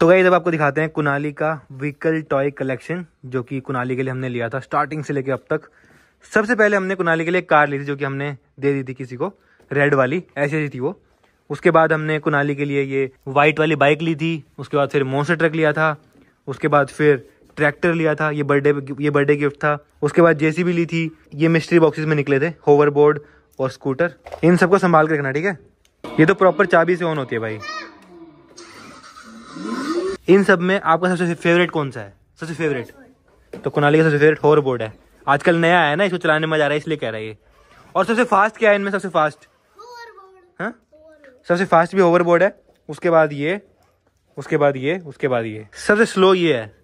तो गई जब आपको दिखाते हैं कुनाली का व्हीकल टॉय कलेक्शन जो कि कुनाली के लिए हमने लिया था स्टार्टिंग से लेकर अब तक सबसे पहले हमने कुनाली के लिए कार ली थी जो कि हमने दे दी थी किसी को रेड वाली ऐसी ऐसी थी वो उसके बाद हमने कुनाली के लिए ये वाइट वाली बाइक ली थी उसके बाद फिर मोन्स्टर ट्रक लिया था उसके बाद फिर ट्रैक्टर लिया था ये बर्थडे ये बर्थडे गिफ्ट था उसके बाद जेसीबी ली थी ये मिस्ट्री बॉक्सेस में निकले थे होवरबोर्ड और स्कूटर इन सबको संभाल के रखना ठीक है ये तो प्रॉपर चाबी से ऑन होती है भाई इन सब में आपका सबसे फेवरेट कौन सा है सबसे फेवरेट तो कुनाली का सबसे फेवरेट हॉर बोर्ड है आजकल नया है ना इसको चलाने में मजा आ रहा है इसलिए कह रहा है ये और सबसे फास्ट क्या है इनमें सबसे फास्ट हाँ? सबसे फास्ट भी ओवर बोर्ड है उसके बाद ये उसके बाद ये उसके बाद ये सबसे स्लो ये है